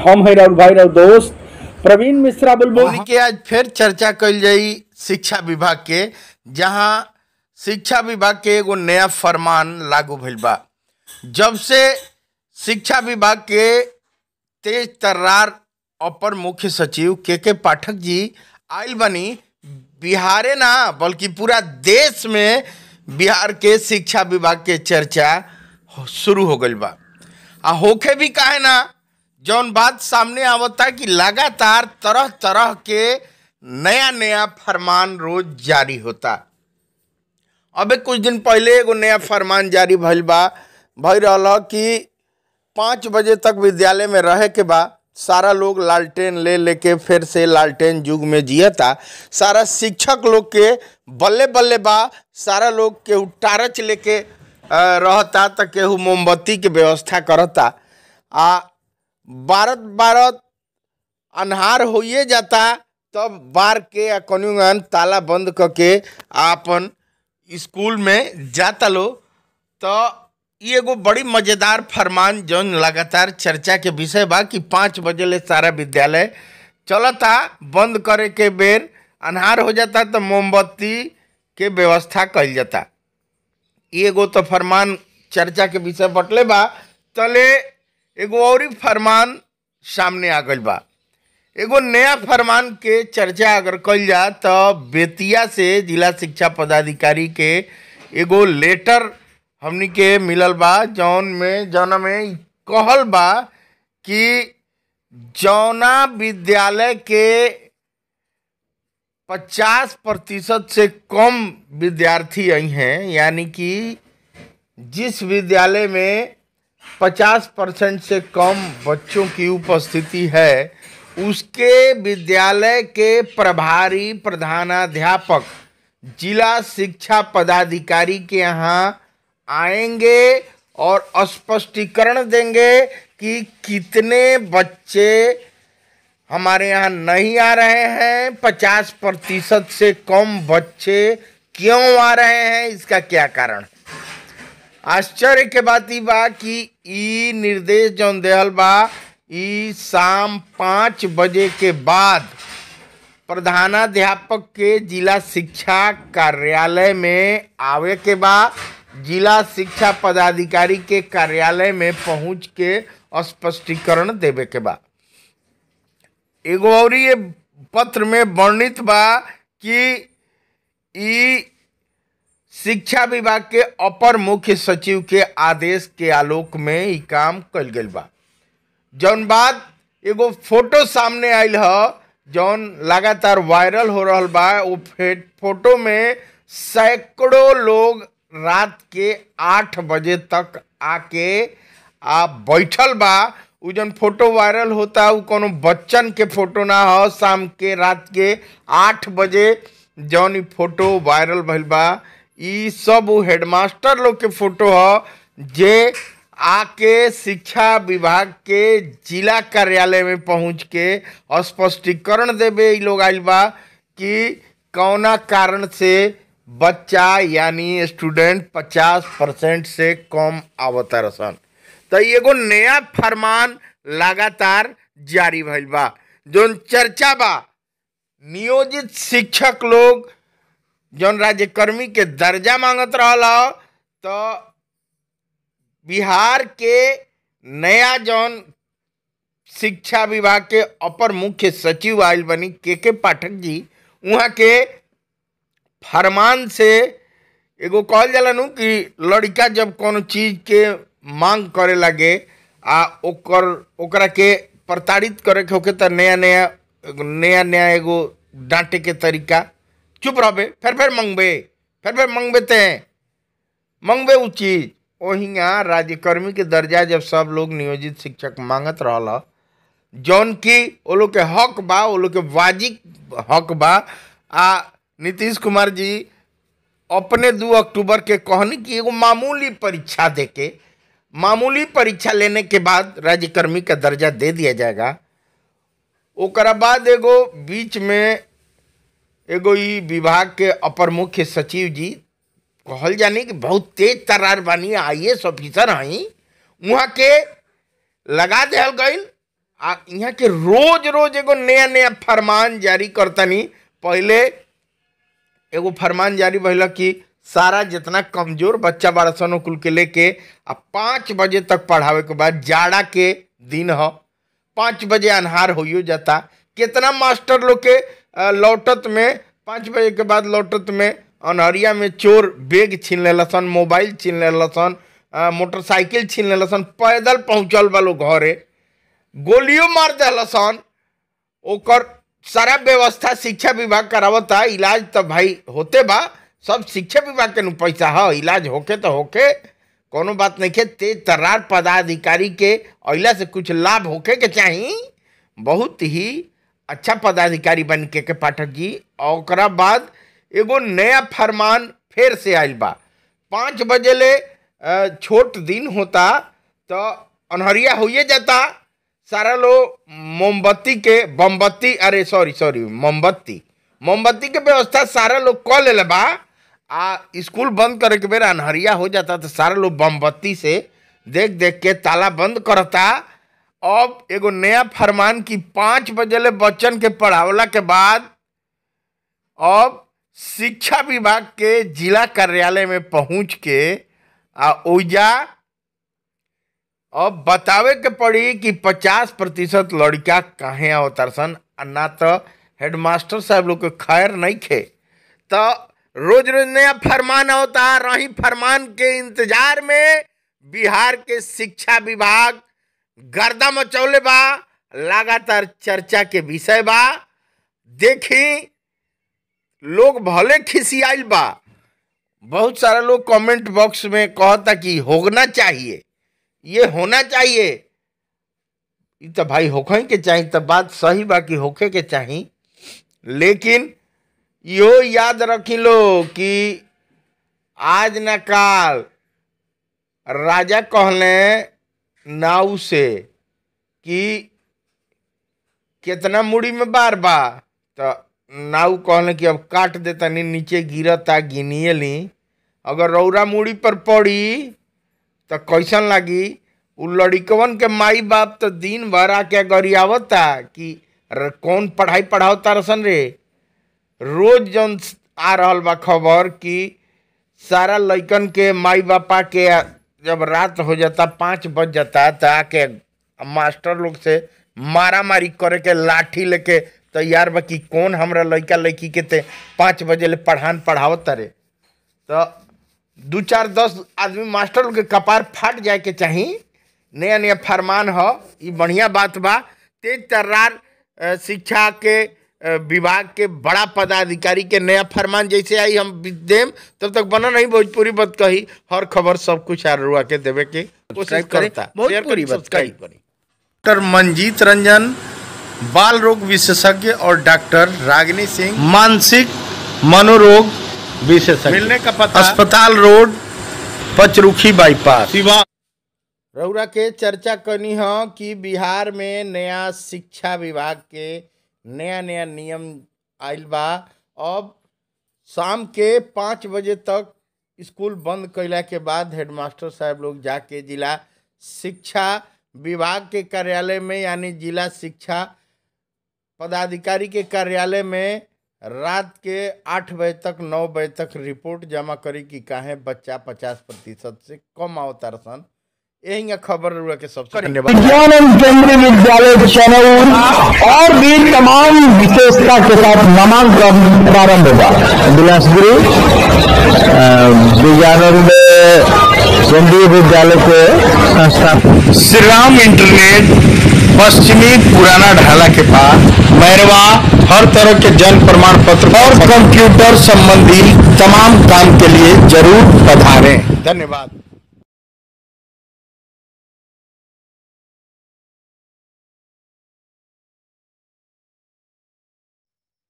हम है राहुल भाई राहुल दोस्त प्रवीण मिश्रा बुलबुल के आज फिर चर्चा कल जाई शिक्षा विभाग के जहां शिक्षा विभाग के एगो नया फरमान लागू भइल बा जब से शिक्षा विभाग के तेज तर्रार अपर मुख्य सचिव के के पाठक जी आयल बनी बिहारे ना बल्कि पूरा देश में बिहार के शिक्षा विभाग के चर्चा शुरू हो गई बा आ होखे भी कहे ना जौन बात सामने आवता कि लगातार तरह तरह के नया नया फरमान रोज जारी होता अबे कुछ दिन पहले एगो नया फरमान जारी भल बा भई कि पाँच बजे तक विद्यालय में रहे के बा सारा लोग लालटेन ले लेके फिर से लालटेन युग में जियता सारा शिक्षक लोग के बल्ले बल्ले बा सारा लोग केहू टारच लेके रहता तो केहू मोमबत्ती के व्यवस्था करता आ बारत बारत अनहार होइए जाता तब बार के कन्युगन ताला बंद करके आपन स्कूल में जाता लो तो ये एगो बड़ी मज़ेदार फरमान जौन लगातार चर्चा के विषय बा कि पाँच बजे ले सारा विद्यालय चलता बंद करे के बेर अनहार हो जाता तो मोमबत्ती के व्यवस्था कल जाता एगो तो फरमान चर्चा के विषय बटले बा तले एगो और फरमान सामने आ गई बा एगो नया फरमान के चर्चा अगर कल जा तो बेतिया से जिला शिक्षा पदाधिकारी के एगो लेटर हमने के मिलल बा जौन में जौन में कहल बा कि जौना विद्यालय के पचास प्रतिशत से कम विद्यार्थी आई हैं यानी कि जिस विद्यालय में 50 परसेंट से कम बच्चों की उपस्थिति है उसके विद्यालय के प्रभारी प्रधानाध्यापक जिला शिक्षा पदाधिकारी के यहाँ आएंगे और स्पष्टीकरण देंगे कि कितने बच्चे हमारे यहाँ नहीं आ रहे हैं पचास प्रतिशत से कम बच्चे क्यों आ रहे हैं इसका क्या कारण आश्चर्य के बात ई बा कि ई निर्देश जौन दल बा शाम पाँच बजे के बाद प्रधानाध्यापक के जिला शिक्षा कार्यालय में आवे के बा जिला शिक्षा पदाधिकारी के कार्यालय में पहुंच के स्पष्टीकरण देवे के बाद एगो और ये पत्र में वर्णित बा कि शिक्षा विभाग के अपर मुख्य सचिव के आदेश के आलोक में ये काम कल गल बा जौन बाद एगो फोटो सामने आयल ह जौन लगातार वायरल हो रहा बा वो फोटो में सैकड़ों लोग रात के आठ बजे तक आके आ बैठल बा उ जौन फोटो वायरल होता उ कोनो बच्चन के फोटो ना हो शाम के रात के आठ बजे जौन फोटो वायरल भल बा सब सब हेडमास्टर लोग के फोटो हो जे आके शिक्षा विभाग के जिला कार्यालय में पहुंच के स्पष्टीकरण देवे लोग आइल बा कि कौना कारण से बच्चा यानी स्टूडेंट पचास परसेंट से कम आवता रहसन तो एगो नया फरमान लगातार जारी भइल बा जौन चर्चा बा नियोजित शिक्षक लोग जौन राज्य कर्मी के दर्जा मांगत रहा तो बिहार के नया जौन शिक्षा विभाग के अपर मुख्य सचिव आयल बनी के के पाठक जी वहाँ के फरमान से एगो कहल जलन कि लड़का जब कोनो चीज के मांग करे लगे आ ओकर ओकरा के प्रताड़ित करे के होके तो नया नया नया नया एगो डांटे के तरीका चुप बे फिर फिर मंगबे फिर फिर मंगबे ते मंगबे उ चीज ओहिंगा राज्यकर्मी के दर्जा जब सब लोग नियोजित शिक्षक मांगत रह जौन की वो लोग के हक बा वो लोग के वाजिब हक बा आ नीतीश कुमार जी अपने दो अक्टूबर के कहनी कि एगो मामूली परीक्षा दे के मामूली परीक्षा लेने के बाद राज्यकर्मी का दर्जा दे दिया जाएगा ओकरा बाद एगो बीच में एगो ई विभाग के अपर मुख्य सचिव जी कहल जाने कि बहुत तेज तरार बानी आई एस ऑफिसर हई वहाँ के लगा दल गई आ यहाँ के रोज रोज एगो नया नया फरमान जारी करतनी पहले एगो फरमान जारी भैल कि सारा जितना कमजोर बच्चा बारह सन कुल के लेके आ पाँच बजे तक पढ़ावे के बाद जाड़ा के दिन ह पाँच बजे अनहार हो जाता कितना मास्टर लोग के लौटत में पाँच बजे के बाद लौटत में अनहरिया में चोर बैग छीन लेला सन मोबाइल छीन लेला सन मोटरसाइकिल छीन लेला सन पैदल पहुँचल बा घर घरे गोलियों मार दिला सन ओकर सारा व्यवस्था शिक्षा विभाग करावता इलाज तो भाई होते बा सब शिक्षा विभाग के नु पैसा है इलाज होके तो होके कोनो बात नहीं के तेज तरार पदाधिकारी के अला से कुछ लाभ होके के चाहिए बहुत ही अच्छा पदाधिकारी बन के, के पाठक जी और बाद एगो नया फरमान फिर से आयल बा पाँच बजे ले छोट दिन होता तो अनहरिया हो जाता सारा लोग मोमबत्ती के बमबत्ती अरे सॉरी सॉरी मोमबत्ती मोमबत्ती के व्यवस्था सारा लोग कह ले बा आ स्कूल बंद करे के बेरा अनहरिया हो जाता तो सारा लोग बमबत्ती से देख देख के ताला बंद करता अब एगो नया फरमान की पाँच बजे बच्चन के पढ़ावला के बाद अब शिक्षा विभाग के जिला कार्यालय में पहुँच के आ अब बतावे के पड़ी कि पचास प्रतिशत लड़का कहे अवतर सन आ ना तो हेडमास्टर साहब लोग के खैर नहीं खे तो रोज रोज नया फरमान होता रही फरमान के इंतजार में बिहार के शिक्षा विभाग गर्दा मचौले बा लगातार चर्चा के विषय बा देखी लोग भले खिसियाल बा बहुत सारा लोग कमेंट बॉक्स में कहता कि होना चाहिए ये होना चाहिए तो भाई होखे के चाहिए तो बात सही बा कि होखे के चाहिए लेकिन यो याद रखी लो कि आज न काल राजा कहले नाव से कि कितना मुड़ी में बार बा तो नाव कहले कि अब काट नहीं नीचे गिरता गिनियली अगर रौरा मुड़ी पर पड़ी तो कैसन लगी उ लड़िकवन के माई बाप तो दिन भर आके गरियावता कि कौन पढ़ाई पढ़ाओ तारसन रे रोज जो आ रहा बा खबर कि सारा लड़कन के माई बापा के जब रात हो जाता पाँच बज जाता तो आके मास्टर लोग से मारा मारी करे के लाठी लेके तैयार तो बाकी कौन हमारा लड़का लड़की के ते पाँच बजे ले पढ़ान पढ़ाओ तरे तो दू चार दस आदमी मास्टर लोग के कपार फाट जाए के चाही नया नया फरमान हो ये बढ़िया बात बा तेज तर्रार शिक्षा के विभाग के बड़ा पदाधिकारी के नया फरमान जैसे आई हम देम तब तक बना नहीं भोजपुरी बत कही हर खबर सब कुछ रुआ के देवे के कोशिश करता भोजपुरी डॉक्टर मंजीत रंजन बाल रोग विशेषज्ञ और डॉक्टर रागिनी सिंह मानसिक मनोरोग विशेषज्ञ मिलने का पता अस्पताल रोड पचरुखी बाईपास रौरा के चर्चा करनी है कि बिहार में नया शिक्षा विभाग के नया नया नियम आयल बा अब शाम के पाँच बजे तक स्कूल बंद कैला के बाद हेडमास्टर साहब लोग जाके जिला शिक्षा विभाग के कार्यालय में यानी जिला शिक्षा पदाधिकारी के कार्यालय में रात के आठ बजे तक नौ बजे तक रिपोर्ट जमा करी कि काहे बच्चा पचास प्रतिशत से कम आवतार सन यही खबर के सबसे धन्यवाद विज्ञान एवं केंद्रीय विद्यालय चैनल और भी तमाम विशेषता के साथ नामांकन प्रारंभ होगा बिलासपुरी विज्ञानंद केंद्रीय विद्यालय के संस्था श्रीराम इंटरनेट पश्चिमी पुराना ढाला के पास मैरवा हर तरह के जन प्रमाण पत्र और कंप्यूटर संबंधी तमाम काम के लिए जरूर पधारें धन्यवाद